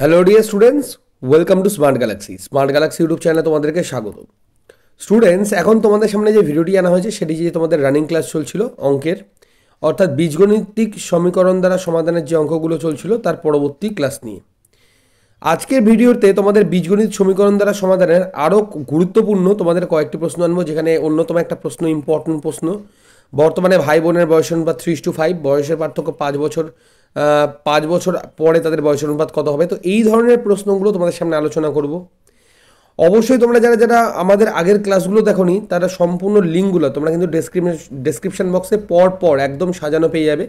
hello dear students welcome to smart galaxy smart galaxy YouTube চ্যানেলে তোমাদেরকে স্বাগত students এখন তোমাদের সামনে যে ভিডিওটি আনা হয়েছে সেটি যে তোমাদের রানিং ক্লাস চলছিল অঙ্কের অর্থাৎ বীজগণিতিক সমীকরণ দ্বারা সমাধানের যে অঙ্কগুলো চলছিল তার পরবর্তী ক্লাস নিয়ে আজকের ভিডিওতে তোমাদের বীজগণিত সমীকরণ দ্বারা সমাধানের আরও গুরুত্বপূর্ণ তোমাদের কয়েকটি প্রশ্ন আনবো যেখানে অন্যতম একটা প্রশ্ন ইম্পর্টেন্ট প্রশ্ন বর্তমানে ভাই বোনের বয়স অনুপাত থ্রি টু ফাইভ বয়সের পার্থক্য পাঁচ বছর পাঁচ বছর পরে তাদের বয়সের অনুপাত কত হবে তো এই ধরনের প্রশ্নগুলো তোমাদের সামনে আলোচনা করব অবশ্যই তোমরা যারা যারা আমাদের আগের ক্লাসগুলো দেখোনি তারা সম্পূর্ণ লিঙ্কগুলো তোমরা কিন্তু ডেসক্রিপশন বক্সে পর পর একদম সাজানো পেয়ে যাবে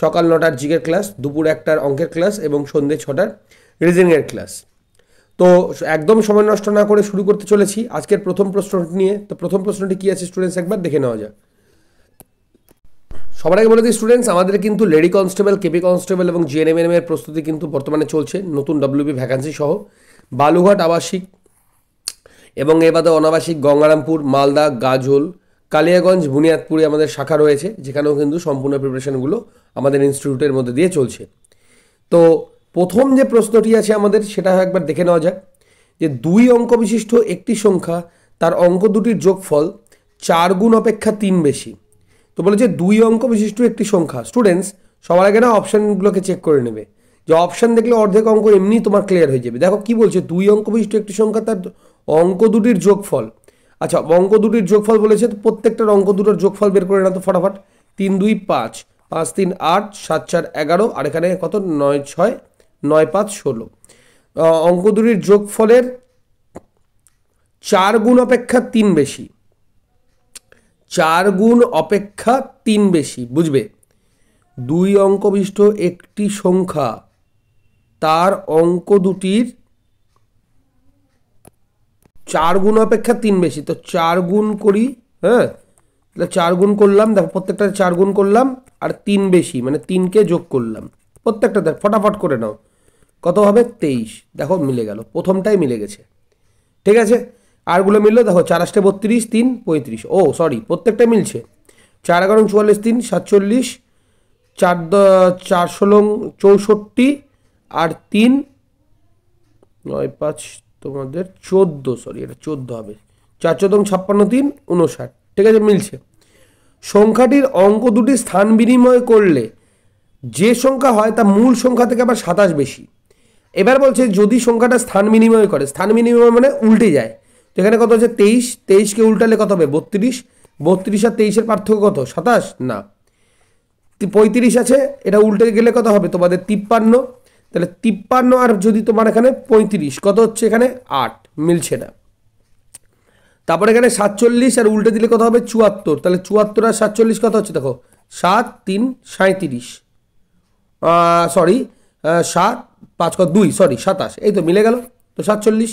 সকাল নটার জিকের ক্লাস দুপুর একটার অঙ্কের ক্লাস এবং সন্ধ্যে ছটার রিজনিংয়ের ক্লাস তো একদম সময় নষ্ট না করে শুরু করতে চলেছি আজকের প্রথম প্রশ্নটি নিয়ে তো প্রথম প্রশ্নটি কী আছে স্টুডেন্টস একবার দেখে নেওয়া যায় সবার আগে বলে দিই স্টুডেন্টস আমাদের কিন্তু লেডি কনস্টেবল কেপি কনস্টেবল এবং জিএনএমএনএম এর প্রস্তুতি কিন্তু বর্তমানে চলছে নতুন ডব্লিউবি ভ্যাকান্সি সহ বালুঘাট আবাসিক এবং এ বাদে অনাবাসিক গঙ্গারামপুর মালদা গাজল কালিয়াগঞ্জ বুনিয়াদপুরে আমাদের শাখা রয়েছে যেখানেও কিন্তু সম্পূর্ণ প্রিপারেশানগুলো আমাদের ইনস্টিটিউটের মধ্যে দিয়ে চলছে তো প্রথম যে প্রশ্নটি আছে আমাদের সেটা একবার দেখে নেওয়া যাক যে দুই অঙ্ক বিশিষ্ট একটি সংখ্যা তার অঙ্ক দুটির যোগফল চার গুণ অপেক্ষা তিন বেশি তো বলেছে দুই অঙ্ক বিশিষ্ট একটি সংখ্যা স্টুডেন্টস সবার আগে না অপশানগুলোকে চেক করে নেবে যে অপশান দেখলে অর্ধেক অঙ্ক এমনি তোমার ক্লিয়ার হয়ে যাবে দেখো কি বলছে দুই অঙ্ক বিশিষ্ট একটি সংখ্যা তার অঙ্ক দুটির যোগফল আচ্ছা অঙ্ক দুটির যোগফল বলেছে তো প্রত্যেকটার অঙ্ক দুটোর যোগফল বের করে না তো ফটাফট তিন দুই পাঁচ পাঁচ তিন আট সাত চার এগারো আর এখানে কত নয় ছয় নয় পাঁচ ষোলো অঙ্ক দুটির যোগফলের চার গুণ অপেক্ষা তিন বেশি চার গুণ অপেক্ষা তিন বেশি বুঝবে দুই অঙ্ক একটি সংখ্যা তার অঙ্ক দুটির চার গুণ অপেক্ষা তিন বেশি তো চার গুণ করি হ্যাঁ তাহলে চার গুণ করলাম দেখো প্রত্যেকটা চার গুণ করলাম আর তিন বেশি মানে তিনকে যোগ করলাম প্রত্যেকটা দেখ ফটাফট করে নাও কত হবে তেইশ দেখো মিলে গেল প্রথমটাই মিলে গেছে ঠিক আছে আরগুলো মিললো দেখো চার আষ্টে বত্রিশ তিন পঁয়ত্রিশ ও সরি প্রত্যেকটা মিলছে চার এগারো চুয়াল্লিশ তিন সাতচল্লিশ চার দ চার ষোলো চৌষট্টি আর তিন নয় পাঁচ তোমাদের চোদ্দো সরি এটা চোদ্দো হবে চার চোদ্দ ছাপ্পান্ন তিন উনষাট ঠিক আছে মিলছে সংখ্যাটির অঙ্ক দুটি স্থান বিনিময় করলে যে সংখ্যা হয় তা মূল সংখ্যা থেকে আবার সাতাশ বেশি এবার বলছে যদি সংখ্যাটা স্থান বিনিময় করে স্থান বিনিময় মানে উল্টে যায় তো এখানে কত হচ্ছে তেইশ তেইশকে উল্টালে কত হবে বত্রিশ বত্রিশ আর তেইশের পার্থক্য কত সাতাশ না পঁয়ত্রিশ আছে এটা উল্টে গেলে কত হবে তোমাদের তিপ্পান্ন তাহলে তিপ্পান্ন আর যদি তোমার এখানে পঁয়ত্রিশ কত হচ্ছে এখানে আট মিলছে না তারপরে এখানে সাতচল্লিশ আর উল্টে দিলে কত হবে চুয়াত্তর তাহলে চুয়াত্তর আর সাতচল্লিশ কত হচ্ছে দেখো সাত তিন সাঁত্রিশ সরি সাত পাঁচ কত দুই সরি সাতাশ এই তো মিলে গেল তো সাতচল্লিশ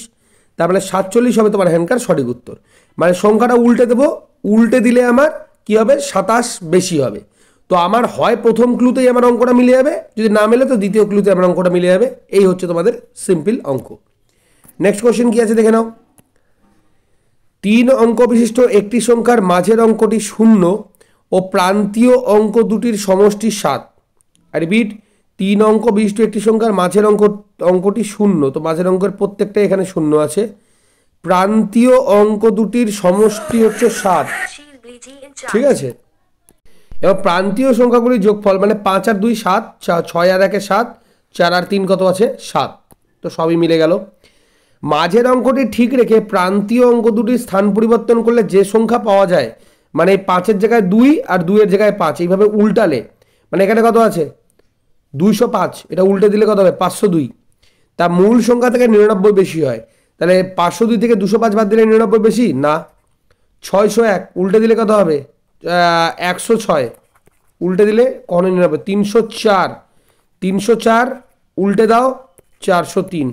তার মানে সাতচল্লিশ হবে তোমার হ্যানকার সঠিক উত্তর মানে সংখ্যাটা উল্টে দেবো উল্টে দিলে আমার কি হবে সাতাশ বেশি হবে তো আমার হয় প্রথম ক্লুতেই আমার অঙ্কটা মিলে যাবে যদি না মেলে তো দ্বিতীয় ক্লুতে আমার অঙ্কটা মিলে যাবে এই হচ্ছে তোমাদের সিম্পল অঙ্ক নেক্সট কোশ্চেন কি আছে দেখে নাও তিন অঙ্ক বিশিষ্ট একটি সংখ্যার মাঝের অঙ্কটি শূন্য ও প্রান্তীয় অঙ্ক দুটির সমষ্টি সাত আর বিট তিন অঙ্ক বিশিষ্ট একটি সংখ্যার মাঝের অঙ্ক অঙ্কটি শূন্য তো মাঝের অঙ্কের প্রত্যেকটাই এখানে শূন্য আছে প্রান্তীয় অঙ্ক দুটির সমষ্টি হচ্ছে সাত ঠিক আছে এবার প্রান্তীয় সংখ্যাগুলির যোগফল মানে পাঁচ আর দুই সাত ছয় আর একে সাত চার আর তিন কত আছে সাত তো সবই মিলে গেল মাঝের অঙ্কটি ঠিক রেখে প্রান্তীয় অঙ্ক দুটির স্থান পরিবর্তন করলে যে সংখ্যা পাওয়া যায় মানে পাঁচের জায়গায় দুই আর দুইয়ের জায়গায় পাঁচ এইভাবে উল্টালে মানে এখানে কত আছে দুইশো পাঁচ এটা উল্টে দিলে কত হবে পাঁচশো দুই তা মূল সংখ্যা থেকে নিরানব্বই বেশি হয় তাহলে পাঁচশো দুই থেকে দুশো পাঁচ বাদ দিলে নিরানব্বই বেশি না ছয়শো এক উল্টে দিলে কত হবে একশো ছয় উল্টে দিলে কখনো নিরানব্বই তিনশো চার তিনশো চার উল্টে দাও চারশো তিন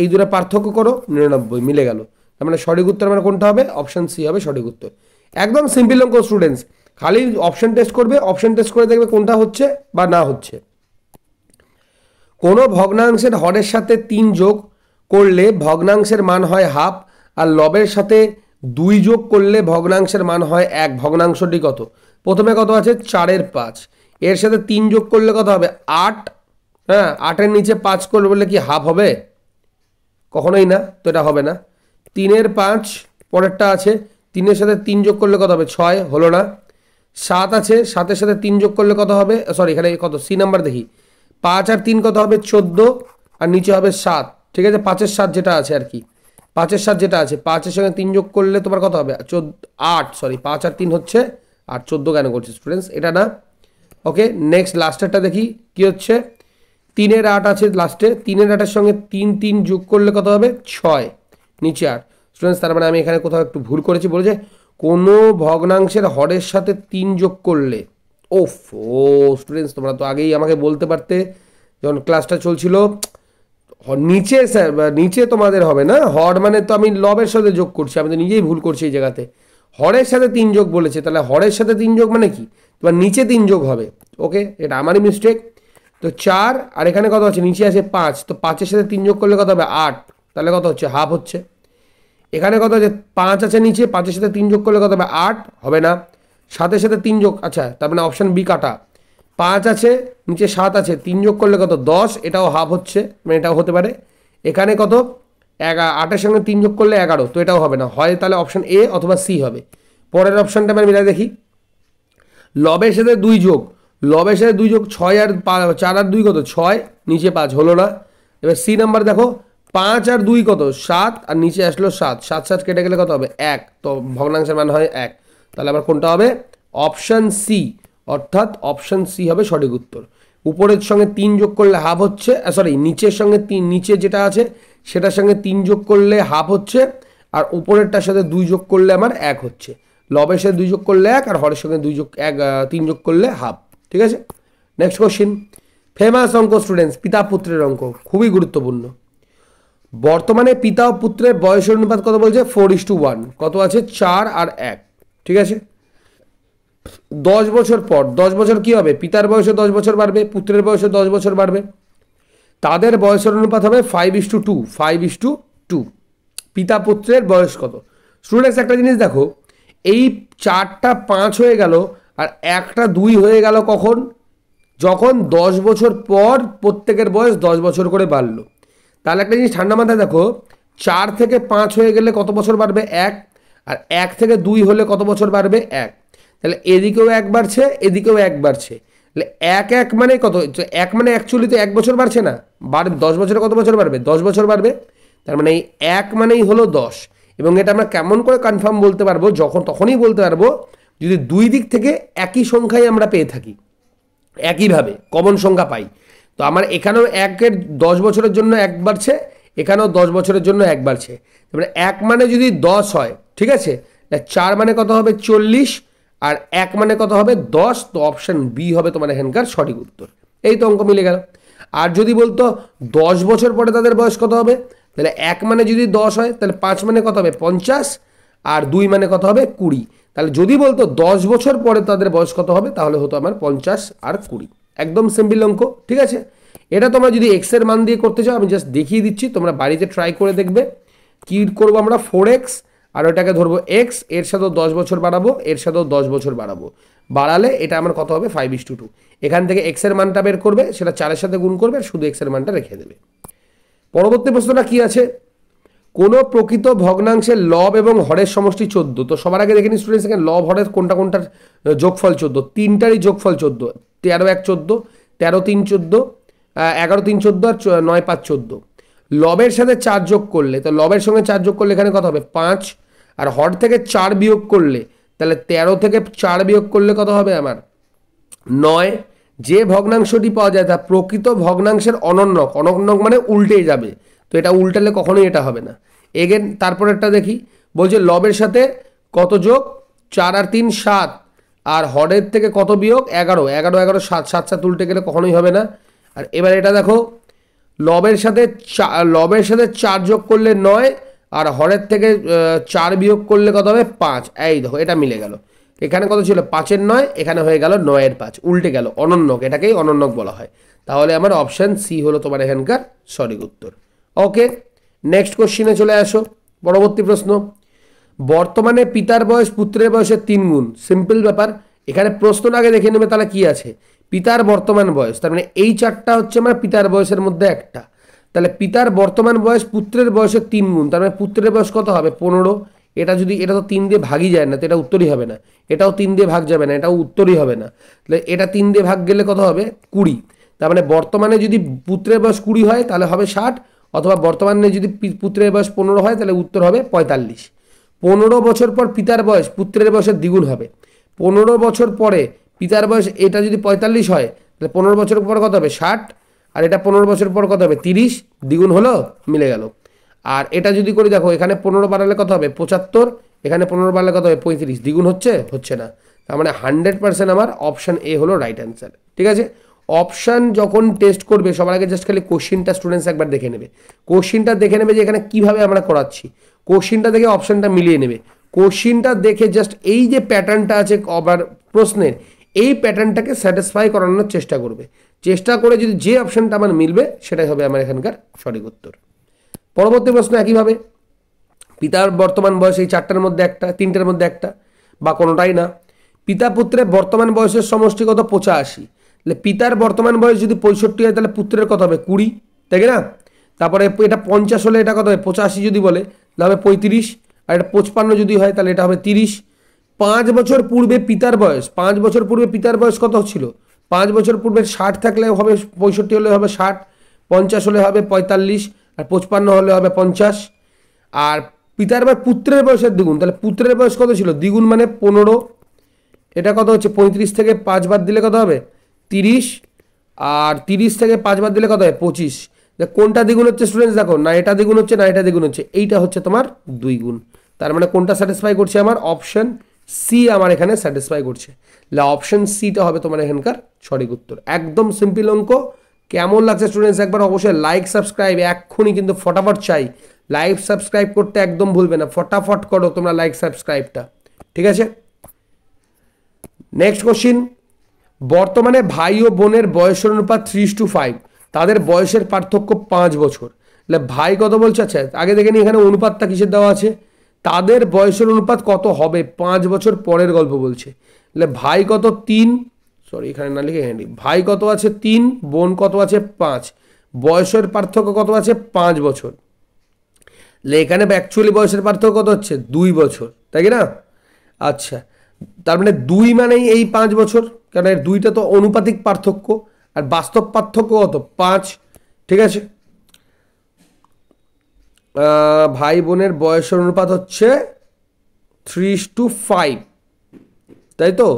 এই দুটো পার্থক্য করো নিরানব্বই মিলে গেল তার মানে সঠিক উত্তর মানে কোনটা হবে অপশান সি হবে সঠিক উত্তর একদম সিম্পল অঙ্ক স্টুডেন্টস খালি অপশান টেস্ট করবে অপশান টেস্ট করে দেখবে কোনটা হচ্ছে বা না হচ্ছে কোনো ভগ্নাংশের হরের সাথে তিন যোগ করলে ভগ্নাংশের মান হয় হাফ আর লবের সাথে দুই যোগ করলে ভগ্নাংশের মান হয় এক ভগ্নাংশটি কত প্রথমে কত আছে চারের পাঁচ এর সাথে তিন যোগ করলে কত হবে আট হ্যাঁ আটের নিচে পাঁচ করলে বললে কি হাফ হবে কখনোই না তো এটা হবে না তিনের পাঁচ পরেরটা আছে তিনের সাথে তিন যোগ করলে কত হবে ছয় হলো না সাত আছে সাতের সাথে তিন যোগ করলে কত হবে সরি এখানে কত সি নাম্বার দেখি পাঁচ আর তিন কত হবে চোদ্দ আর নিচে হবে সাত ঠিক আছে পাঁচের সাত যেটা আছে আর কি পাঁচের সাত যেটা আছে পাঁচের সঙ্গে তিন যোগ করলে তোমার কত হবে চোদ্দ আট সরি পাঁচ আর তিন হচ্ছে আর চোদ্দো কেন করছে স্টুডেন্টস এটা না ওকে নেক্সট লাস্টেরটা দেখি কি হচ্ছে তিনের আট আছে লাস্টে তিনের আটের সঙ্গে তিন তিন যোগ করলে কত হবে ছয় নিচে আট স্টুডেন্টস তার মানে আমি এখানে কোথাও একটু ভুল করেছি বলে যে কোনো ভগ্নাংশের হরের সাথে তিন যোগ করলে ওফ ও স্টুডেন্টস তোমরা তো আগেই আমাকে বলতে পারতে যখন ক্লাসটা চলছিল নিচে স্যার নিচে তোমাদের হবে না হর মানে তো আমি লবের সাথে যোগ করছি আমি তো নিজেই ভুল করছি এই জায়গাতে হরের সাথে তিন যোগ বলেছে তাহলে হরের সাথে তিন যোগ মানে কি তোমার নিচে তিন যোগ হবে ওকে এটা আমারই মিস্টেক তো চার আর এখানে কত হচ্ছে নিচে আছে পাঁচ তো পাঁচের সাথে তিন যোগ করলে কত হবে আট তাহলে কত হচ্ছে হাফ হচ্ছে এখানে কত হচ্ছে পাঁচ আছে নিচে পাঁচের সাথে তিন যোগ করলে কত হবে আট হবে না সাথে সাথে তিন যোগ আচ্ছা তার মানে অপশান বি কাটা পাঁচ আছে নিচে সাত আছে তিন যোগ করলে কত দশ এটাও হাফ হচ্ছে মানে এটাও হতে পারে এখানে কত এগা আটের সঙ্গে তিন যোগ করলে এগারো তো এটাও হবে না হয় তাহলে অপশান এ অথবা সি হবে পরের অপশানটা আমি মিলাই দেখি লবের সাথে দুই যোগ লবের সাথে দুই যোগ ছয় আর চার আর দুই কত ছয় নিচে পাঁচ হলো না এবার সি নাম্বার দেখো পাঁচ আর দুই কত সাত আর নিচে আসলো সাত সাত সাত কেটে গেলে কত হবে এক তো ভগ্নাংশের মান হয় এক তাহলে আবার কোনটা হবে অপশান সি অর্থাৎ অপশান সি হবে সঠিক উত্তর উপরের সঙ্গে তিন যোগ করলে হাফ হচ্ছে সরি নিচের সঙ্গে তিন নিচে যেটা আছে সেটার সঙ্গে তিন যোগ করলে হাফ হচ্ছে আর উপরেরটার সাথে দুই যোগ করলে আমার এক হচ্ছে লবের সাথে দুই যোগ করলে এক আর হরের সঙ্গে দুই যোগ এক তিন যোগ করলে হাফ ঠিক আছে নেক্সট কোশ্চিন ফেমাস অঙ্ক স্টুডেন্টস পিতা পুত্রের অঙ্ক খুবই গুরুত্বপূর্ণ বর্তমানে পিতা ও পুত্রের বয়সের অনুপাত কত বলছে ফোর ইস টু ওয়ান কত আছে চার আর এক ঠিক আছে দশ বছর পর দশ বছর কি হবে পিতার বয়সে দশ বছর বাড়বে পুত্রের বয়সে দশ বছর বাড়বে তাদের বয়সের অনুপাত হবে five is to two two is to to two পুত্রের বয়স কত স্টুডেন্টস একটা জিনিস দেখো এই চারটা পাঁচ হয়ে গেল আর একটা দুই হয়ে গেল কখন যখন দশ বছর পর প্রত্যেকের বয়স দশ বছর করে বাড়লো তাহলে একটা জিনিস ঠান্ডা মাথায় দেখো চার থেকে পাঁচ হয়ে গেলে কত বছর বাড়বে এক আর এক থেকে দুই হলে কত বছর বাড়বে এক তাহলে এদিকেও এক বাড়ছে এদিকেও এক বাড়ছে তাহলে এক এক মানে কত এক মানে অ্যাকচুয়ালি তো এক বছর বাড়ছে না বাড়বে দশ বছরে কত বছর বাড়বে দশ বছর বাড়বে তার মানে এই এক মানেই হলো দশ এবং এটা আমরা কেমন করে কনফার্ম বলতে পারবো যখন তখনই বলতে পারবো যদি দুই দিক থেকে একই সংখ্যাই আমরা পেয়ে থাকি একইভাবে কমন সংখ্যা পাই তো আমার এখানেও একের দশ বছরের জন্য এক বাড়ছে এখানেও দশ বছরের জন্য এক বাড়ছে তারপরে মানে এক মানে যদি দশ হয় ঠিক আছে চার মানে কত হবে চল্লিশ আর এক মানে কত হবে দশ তো অপশান বি হবে তোমার এখানকার সঠিক উত্তর এই তো অঙ্ক মিলে গেল আর যদি বলতো দশ বছর পরে তাদের বয়স কত হবে তাহলে এক মানে যদি দশ হয় তাহলে পাঁচ মানে কত হবে পঞ্চাশ আর দুই মানে কত হবে কুড়ি তাহলে যদি বলতো দশ বছর পরে তাদের বয়স কত হবে তাহলে হতো আমার পঞ্চাশ আর কুড়ি একদম সিম্পল অঙ্ক ঠিক আছে এটা তোমরা যদি এক্সের মান দিয়ে করতে চাও আমি জাস্ট দেখিয়ে দিচ্ছি তোমরা বাড়িতে ট্রাই করে দেখবে কী করবো আমরা ফোর এক্স আর ওইটাকে ধরবো এক্স এর সাথেও দশ বছর বাড়াবো এর সাথেও দশ বছর বাড়াবো বাড়ালে এটা আমার কত হবে ফাইভ ইস টু টু এখান থেকে এক্সের মানটা বের করবে সেটা চারের সাথে গুণ করবে আর শুধু এক্সের মানটা রেখে দেবে পরবর্তী প্রশ্নটা কি আছে কোনো প্রকৃত ভগ্নাংশের লব এবং হরের সমষ্টি চোদ্দ তো সবার আগে দেখে স্টুডেন্টস এখানে লব হরের কোনটা কোনটার যোগফল চোদ্দ তিনটারই যোগফল চোদ্দ তেরো এক চোদ্দ তেরো তিন চোদ্দ এগারো তিন চোদ্দ আর নয় পাঁচ চোদ্দ লবের সাথে চার যোগ করলে তো লবের সঙ্গে চার যোগ করলে এখানে কত হবে পাঁচ আর হর থেকে চার বিয়োগ করলে তাহলে ১৩ থেকে চার বিয়োগ করলে কত হবে আমার নয় যে ভগ্নাংশটি পাওয়া যায় তা প্রকৃত ভগ্নাংশের অনন্যক অনন্যক মানে উল্টে যাবে তো এটা উল্টালে কখনোই এটা হবে না এগেন একটা দেখি বলছে লবের সাথে কত যোগ চার আর তিন সাত আর হরের থেকে কত বিয়োগ এগারো এগারো এগারো সাত সাত সাত উল্টে গেলে কখনোই হবে না আর এবার এটা দেখো লবের সাথে চা লবের সাথে চার যোগ করলে নয় আর হরের থেকে চার বিয়োগ করলে কত হবে পাঁচ এই দেখো এটা মিলে গেল এখানে কত ছিল পাঁচের নয় এখানে হয়ে গেল নয়ের পাঁচ উল্টে গেল অনন্যক এটাকেই অনন্যক বলা হয় তাহলে আমার অপশান সি হলো তোমার এখানকার সঠিক উত্তর ওকে নেক্সট কোশ্চিনে চলে আসো পরবর্তী প্রশ্ন বর্তমানে পিতার বয়স পুত্রের বয়সের তিন গুণ সিম্পল ব্যাপার এখানে প্রশ্ন আগে দেখে নেবে তাহলে কি আছে পিতার বর্তমান বয়স তার মানে এই চারটা হচ্ছে আমার পিতার বয়সের মধ্যে একটা তাহলে পিতার বর্তমান বয়স পুত্রের বয়সের তিন গুণ তার মানে পুত্রের বয়স কত হবে পনেরো এটা যদি এটা তো তিন দিয়ে ভাগই যায় না তো এটা উত্তরই হবে না এটাও তিন দিয়ে ভাগ যাবে না এটাও উত্তরই হবে না তাহলে এটা তিন দিয়ে ভাগ গেলে কত হবে কুড়ি তার মানে বর্তমানে যদি পুত্রের বয়স কুড়ি হয় তাহলে হবে ষাট অথবা বর্তমানে যদি পুত্রের বয়স পনেরো হয় তাহলে উত্তর হবে পঁয়তাল্লিশ পনেরো বছর পর পিতার বয়স পুত্রের বয়সের দ্বিগুণ হবে পনেরো বছর পরে পিতার বয়স এটা যদি পঁয়তাল্লিশ হয় তাহলে পনেরো বছর পর কত হবে ষাট আর এটা পনেরো বছর পর কত হবে তিরিশ দ্বিগুণ হলো মিলে গেল আর এটা যদি করি দেখো এখানে পনেরো বাড়ালে কত হবে পঁচাত্তর এখানে পনেরো বাড়ালে কত হবে পঁয়ত্রিশ দ্বিগুণ হচ্ছে হচ্ছে না তার মানে হান্ড্রেড পার্সেন্ট আমার অপশান এ হলো রাইট অ্যান্সার ঠিক আছে অপশান যখন টেস্ট করবে সবার আগে জাস্ট খালি কোশ্চিনটা স্টুডেন্টস একবার দেখে নেবে কোশ্চিনটা দেখে নেবে যে এখানে কীভাবে আমরা করাচ্ছি কোশ্চিনটা দেখে অপশানটা মিলিয়ে নেবে কোশ্চিনটা দেখে জাস্ট এই যে প্যাটার্নটা আছে আবার প্রশ্নের এই প্যাটার্নটাকে স্যাটিসফাই করানোর চেষ্টা করবে চেষ্টা করে যদি যে অপশানটা আমার মিলবে সেটাই হবে আমার এখানকার সঠিক উত্তর পরবর্তী প্রশ্ন একইভাবে পিতার বর্তমান বয়স এই চারটার মধ্যে একটা তিনটার মধ্যে একটা বা কোনোটাই না পিতা পুত্রের বর্তমান বয়সের সমষ্টিগত পঁচাশি তাহলে পিতার বর্তমান বয়স যদি পঁয়ষট্টি হয় তাহলে পুত্রের কত হবে কুড়ি তাই না তারপরে এটা পঞ্চাশ হলে এটা কত হবে পঁচাশি যদি বলে তাহলে হবে পঁয়ত্রিশ আর এটা পঁচপান্ন যদি হয় তাহলে এটা হবে তিরিশ পাঁচ বছর পূর্বে পিতার বয়স পাঁচ বছর পূর্বে পিতার বয়স কত ছিল পাঁচ বছর পূর্বে ষাট থাকলে হবে পঁয়ষট্টি হলে হবে ষাট পঞ্চাশ হলে হবে পঁয়তাল্লিশ আর পঁচপান্ন হলে হবে পঞ্চাশ আর পিতার বা পুত্রের বয়সের দ্বিগুণ তাহলে পুত্রের বয়স কত ছিল দ্বিগুণ মানে পনেরো এটা কত হচ্ছে পঁয়ত্রিশ থেকে পাঁচ বার দিলে কত হবে তিরিশ আর তিরিশ থেকে পাঁচ বার দিলে কত হবে পঁচিশ কোনটা দ্বিগুণ হচ্ছে স্টুডেন্টস দেখো না এটা দ্বিগুণ হচ্ছে না এটা দ্বিগুণ হচ্ছে এইটা হচ্ছে তোমার দুই গুণ তার মানে কোনটা স্যাটিসফাই করছে আমার অপশন সি আমার এখানে স্যাটিসফাই করছে তাহলে অপশন সিটা হবে তোমার এখানকার সঠিক উত্তর একদম সিম্পল অঙ্ক কেমন লাগছে স্টুডেন্টস একবার অবশ্যই লাইক সাবস্ক্রাইব এক্ষুনি কিন্তু ফটাফট চাই লাইক সাবস্ক্রাইব করতে একদম ভুলবে না ফটাফট করো তোমরা লাইক সাবস্ক্রাইবটা ঠিক আছে নেক্সট কোশ্চিন বর্তমানে ভাই ও বোনের বয়সের অনুপাত থ্রি টু ফাইভ তাদের বয়সের পার্থক্য পাঁচ বছর তাহলে ভাই কত বলছে আচ্ছা আগে দেখে নি এখানে অনুপাতটা কিসের দেওয়া আছে তাদের বয়সের অনুপাত কত হবে পাঁচ বছর পরের গল্প বলছে তাহলে ভাই কত তিন সরি এখানে না লিখে এখানে ভাই কত আছে তিন বোন কত আছে পাঁচ বয়সের পার্থক্য কত আছে পাঁচ বছর এখানে অ্যাকচুয়ালি বয়সের পার্থক্য কত হচ্ছে দুই বছর তাই কি না আচ্ছা তার মানে দুই মানেই এই পাঁচ বছর কারণ এর দুইটা তো অনুপাতিক পার্থক্য আর বাস্তব পার্থক্য কত পাঁচ ঠিক আছে ভাই বোনের বয়সের অনুপাত হচ্ছে থ্রি টু ফাইভ তাই তো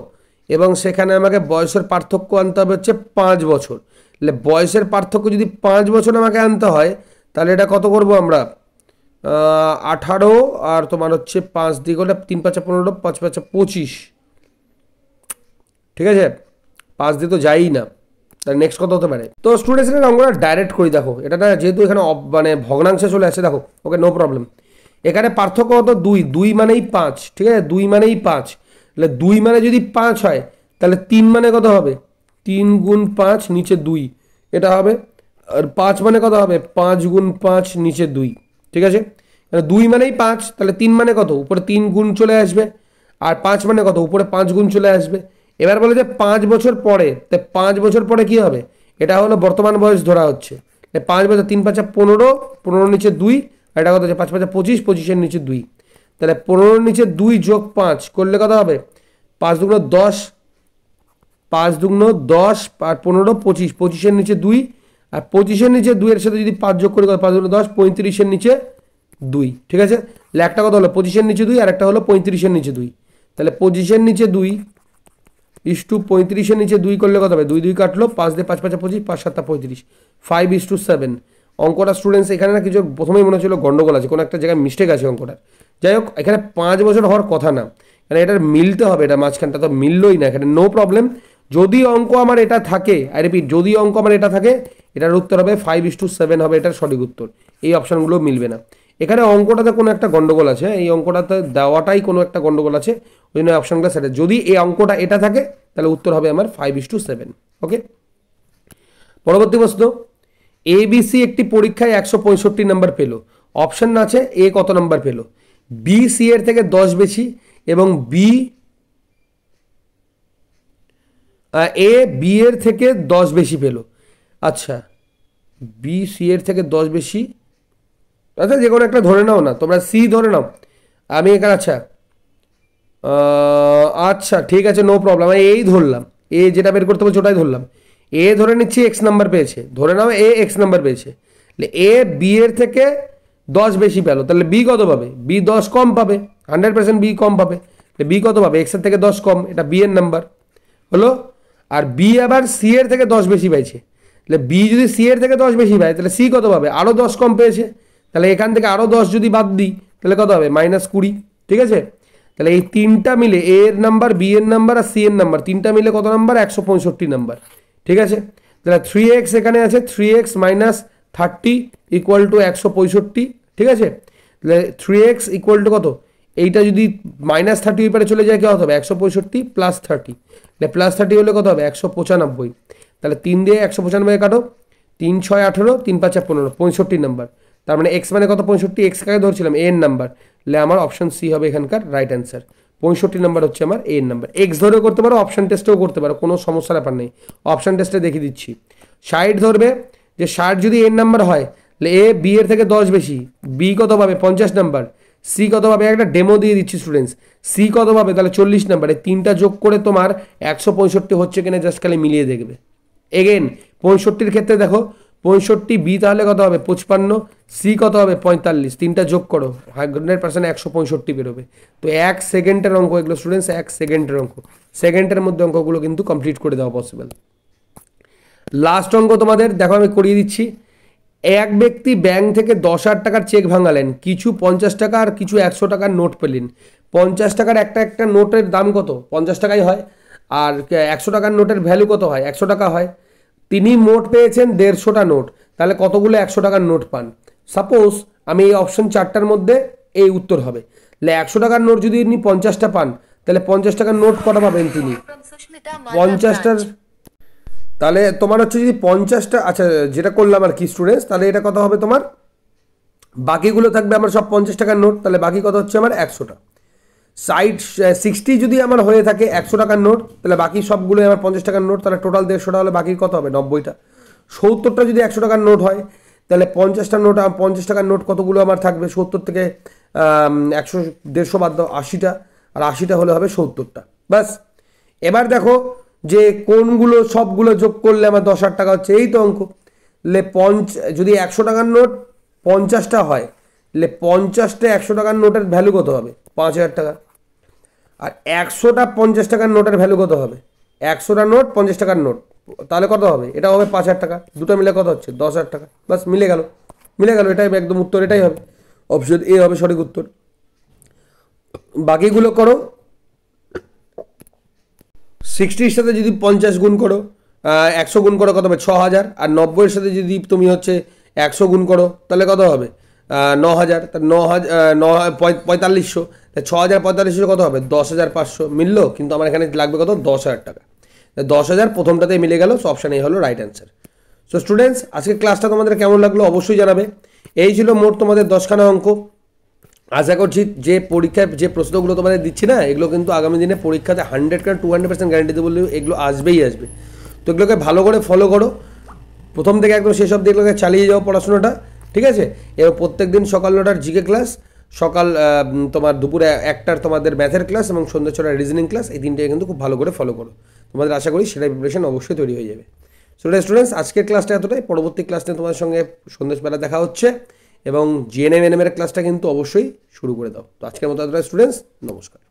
এবং সেখানে আমাকে বয়সের পার্থক্য আনতে হবে হচ্ছে পাঁচ বছর তাহলে বয়সের পার্থক্য যদি পাঁচ বছর আমাকে আনতে হয় তাহলে এটা কত করব আমরা আঠারো আর তোমার হচ্ছে পাঁচ দিক হলে তিন পাঁচে পনেরো পাঁচ পাঁচে পঁচিশ ঠিক আছে পাঁচ দিয়ে তো যাই না তাহলে নেক্সট কত হতে পারে তো স্টুডেন্টস এটা ডাইরেক্ট করি দেখো এটা না যেহেতু এখানে মানে ভগ্নাংশে চলে আসে দেখো ওকে নো প্রবলেম এখানে পার্থক্য হতো দুই দুই মানেই পাঁচ ঠিক আছে দুই মানেই পাঁচ তাহলে দুই মানে যদি পাঁচ হয় তাহলে তিন মানে কত হবে তিন গুণ পাঁচ নিচে দুই এটা হবে আর পাঁচ মানে কত হবে পাঁচ গুণ পাঁচ নিচে দুই ঠিক আছে দুই মানেই পাঁচ তাহলে তিন মানে কত উপরে তিন গুণ চলে আসবে আর পাঁচ মানে কত উপরে পাঁচ গুণ চলে আসবে এবার বলে যে পাঁচ বছর পরে তাই পাঁচ বছর পরে কি হবে এটা হলো বর্তমান বয়স ধরা হচ্ছে পাঁচ বছর তিন পাঁচা পনেরো পনেরো নিচে দুই আর এটা কত হচ্ছে পাঁচ পাঁচা পঁচিশ পঁচিশের নিচে দুই তাহলে পনেরোর নিচে দুই যোগ পাঁচ করলে কত হবে পাঁচ দুগুলো দশ পাঁচ দুগুলো দশ আর পনেরো পঁচিশ পঁচিশের নিচে দুই আর পঁচিশের নিচে দুইয়ের সাথে যদি পাঁচ যোগ করি পাঁচ দুগুলো দশ পঁয়ত্রিশের নিচে দুই ঠিক আছে তাহলে একটা কথা হলো পঁচিশের নিচে দুই আর একটা হলো পঁয়ত্রিশের নিচে দুই তাহলে পঁচিশের নিচে দুই ইস টু পঁয়ত্রিশের নিচে দুই করলে কত হবে দুই দুই কাটলো পাঁচ দিয়ে পাঁচ পাঁচা পঁচিশ পাঁচ সাতটা পঁয়ত্রিশ ফাইভ ইস টু সেভেন অঙ্কটা স্টুডেন্টস এখানে না কিছু প্রথমেই মনে হচ্ছিল গণ্ডগোল আছে কোনো একটা জায়গায় মিস্টেক আছে অঙ্কটা যাই হোক এখানে পাঁচ বছর হওয়ার কথা না কারণ এটার মিলতে হবে এটা মাঝখানটা তো মিললই না এখানে নো প্রবলেম যদি অঙ্ক আমার এটা থাকে আই রিপিট যদি অঙ্ক আমার এটা থাকে এটার উত্তর হবে ফাইভ ইস টু সেভেন হবে এটার সঠিক উত্তর এই অপশানগুলো মিলবে না এখানে অঙ্কটাতে কোনো একটা গণ্ডগোল আছে এই অঙ্কটাতে দেওয়াটাই কোনো একটা গণ্ডগোল আছে ওই জন্য অপশানগুলো সেটা যদি এই অঙ্কটা এটা থাকে তাহলে উত্তর হবে আমার five is to seven okay পরবর্তী প্রশ্ন এবিসি একটি পরীক্ষায় একশো পঁয়ষট্টি নাম্বার পেল অপশন আছে এ কত নাম্বার পেল বি সি এর থেকে দশ বেশি এবং বি এ বি এর থেকে দশ বেশি পেল আচ্ছা বি সি এর থেকে দশ বেশি আচ্ছা যে কোনো একটা ধরে নাও না তোমরা সি ধরে নাও আমি এখানে আচ্ছা আচ্ছা ঠিক আছে নো প্রবলেম আমি এই ধরলাম এ যেটা বের করতে হবে সেটাই ধরলাম এ ধরে নিচ্ছি এক্স নাম্বার পেয়েছে ধরে নাও এ এক্স নাম্বার পেয়েছে এ বি এর থেকে দশ বেশি পেলো তাহলে বি কত পাবে বি দশ কম পাবে হান্ড্রেড পার্সেন্ট বি কম পাবে বি কত পাবে এক্সের থেকে দশ কম এটা বি এর নাম্বার হলো আর বি আবার সি এর থেকে দশ বেশি পাইছে তাহলে বি যদি সি এর থেকে দশ বেশি পায় তাহলে সি কত পাবে আরও দশ কম পেয়েছে তাহলে এখান থেকে আরও দশ যদি বাদ দিই তাহলে কত হবে মাইনাস কুড়ি ঠিক আছে তাহলে এই তিনটা মিলে এ এর নাম্বার বি এর নাম্বার আর সি এর নাম্বার তিনটা মিলে কত নাম্বার একশো পঁয়ষট্টি নাম্বার ঠিক আছে তাহলে থ্রি এক্স এখানে আছে three x minus thirty equal to একশো পঁয়ষট্টি ঠিক আছে তাহলে থ্রি এক্স ইকুয়াল টু কত এইটা যদি মাইনাস থার্টি ওই পারে চলে যায় কত হবে একশো পঁয়ষট্টি প্লাস থার্টি তাহলে প্লাস থার্টি হলে কত হবে একশো পঁচানব্বই তাহলে তিন দিয়ে একশো পঁচানব্বই কাটো তিন ছয় আঠেরো তিন পাঁচ পনেরো পঁয়ষট্টি নাম্বার তার মানে এক্স মানে কত পঁয়ষট্টি এক্স কাকে ধরছিলাম এ এর নাম্বার তাহলে আমার অপশন সি হবে এখানকার রাইট অ্যান্সার পঁয়ষট্টি নাম্বার হচ্ছে আমার এ নাম্বার এক্স ধরেও করতে পারো অপশান টেস্টেও করতে পারো কোনো সমস্যা ব্যাপার নেই অপশান টেস্টে দেখিয়ে দিচ্ছি ষাট ধরবে যে ষাট যদি এর নাম্বার হয় এ বি এর থেকে দশ বেশি বি কত পাবে পঞ্চাশ নাম্বার সি কত পাবে একটা ডেমো দিয়ে দিচ্ছি স্টুডেন্টস সি কত পাবে তাহলে চল্লিশ নাম্বার এই তিনটা যোগ করে তোমার একশো পঁয়ষট্টি হচ্ছে কিনা জাস্ট খালি মিলিয়ে দেখবে এগেন পঁয়ষট্টির ক্ষেত্রে দেখো পঁয়ষট্টি বি তাহলে কত হবে পঁচপান্ন সি কত হবে পঁয়তাল্লিশ তিনটা যোগ করো হান্ড্রেড পার্সেন্ট একশো পঁয়ষট্টি বেরোবে তো এক সেকেন্ডের অঙ্ক এগুলো স্টুডেন্টস এক সেকেন্ডের অঙ্ক সেকেন্ডের মধ্যে অঙ্কগুলো কিন্তু কমপ্লিট করে দেওয়া পসিবল লাস্ট অঙ্ক তোমাদের দেখো আমি করিয়ে দিচ্ছি এক ব্যক্তি ব্যাংক থেকে দশ হাজার টাকার চেক ভাঙালেন কিছু পঞ্চাশ টাকা আর কিছু একশো টাকার নোট পেলেন পঞ্চাশ টাকার একটা একটা নোটের দাম কত পঞ্চাশ টাকাই হয় আর একশো টাকার নোটের ভ্যালু কত হয় একশো টাকা হয় তিনি মোট পেয়েছেন দেড়শোটা নোট তাহলে কতগুলো একশো টাকার নোট পান সাপোজ আমি এই অপশন চারটার মধ্যে এই উত্তর হবে তাহলে একশো টাকার নোট যদি তিনি পঞ্চাশটা পান তাহলে পঞ্চাশ টাকার নোট কটা পাবেন তিনি পঞ্চাশটার তাহলে তোমার হচ্ছে যদি পঞ্চাশটা আচ্ছা যেটা করলাম আর কি স্টুডেন্টস তাহলে এটা কত হবে তোমার বাকিগুলো থাকবে আমার সব পঞ্চাশ টাকার নোট তাহলে বাকি কত হচ্ছে আমার একশোটা সাইড সিক্সটি যদি আমার হয়ে থাকে একশো টাকার নোট তাহলে বাকি সবগুলো আমার পঞ্চাশ টাকার নোট তাহলে টোটাল দেড়শো টাকা হলে বাকি কত হবে নব্বইটা সত্তরটা যদি একশো টাকার নোট হয় তাহলে পঞ্চাশটা নোট পঞ্চাশ টাকার নোট কতগুলো আমার থাকবে সত্তর থেকে একশো দেড়শো বাদ দাও আশিটা আর আশিটা হলে হবে সত্তরটা ব্যাস এবার দেখো যে কোনগুলো সবগুলো যোগ করলে আমার দশ হাজার টাকা হচ্ছে এই তো অঙ্ক লে পঞ্চ যদি একশো টাকার নোট পঞ্চাশটা হয় লে পঞ্চাশটা একশো টাকার নোটের ভ্যালু কত হবে পাঁচ হাজার টাকা আর একশোটা পঞ্চাশ টাকার নোটের ভ্যালু কত হবে একশোটা নোট পঞ্চাশ টাকার নোট তাহলে কত হবে এটা হবে পাঁচ হাজার টাকা দুটো মিলে কত হচ্ছে দশ হাজার টাকা বাস মিলে গেল মিলে গেল এটাই একদম উত্তর এটাই হবে অপশন এ হবে সঠিক উত্তর বাকিগুলো করো সিক্সটির সাথে যদি পঞ্চাশ গুণ করো একশো গুণ করো কত হবে ছ হাজার আর নব্বইয়ের সাথে যদি তুমি হচ্ছে একশো গুণ করো তাহলে কত হবে ন হাজার তা ন হাজার ন পঁয়তাল্লিশশো ছ হাজার পঁয়তাল্লিশশো কত হবে দশ হাজার পাঁচশো মিললো কিন্তু আমার এখানে লাগবে কত দশ হাজার টাকা দশ হাজার প্রথমটাতে মিলে গেল সো অপশান এই হলো রাইট অ্যান্সার সো স্টুডেন্টস আজকে ক্লাসটা তোমাদের কেমন লাগলো অবশ্যই জানাবে এই ছিল মোট তোমাদের দশখানা অঙ্ক আশা করছি যে পরীক্ষায় যে প্রশ্নগুলো তোমাদের দিচ্ছি না এগুলো কিন্তু আগামী দিনে পরীক্ষাতে হান্ড্রেড কারণ টু হান্ড্রেড পার্সেন্ট গ্যারান্টি বললে এগুলো আসবেই আসবে তো এগুলোকে ভালো করে ফলো করো প্রথম থেকে একদম সেসব দিকগুলোকে চালিয়ে যাও পড়াশোনাটা ঠিক আছে এবার প্রত্যেক দিন সকাল নটার জিকে ক্লাস সকাল তোমার দুপুরে একটার তোমাদের ম্যাথের ক্লাস এবং সন্ধ্যা ছটার রিজনিং ক্লাস এই তিনটাকে কিন্তু খুব ভালো করে ফলো করো তোমাদের আশা করি সেটা প্রিপারেশন অবশ্যই তৈরি হয়ে যাবে সো স্টুডেন্টস আজকের ক্লাসটা এতটাই পরবর্তী ক্লাস নিয়ে তোমাদের সঙ্গে সন্ধ্যেবেলা দেখা হচ্ছে এবং জিএনএম এনএমের ক্লাসটা কিন্তু অবশ্যই শুরু করে দাও তো আজকের মতো এতটা স্টুডেন্টস নমস্কার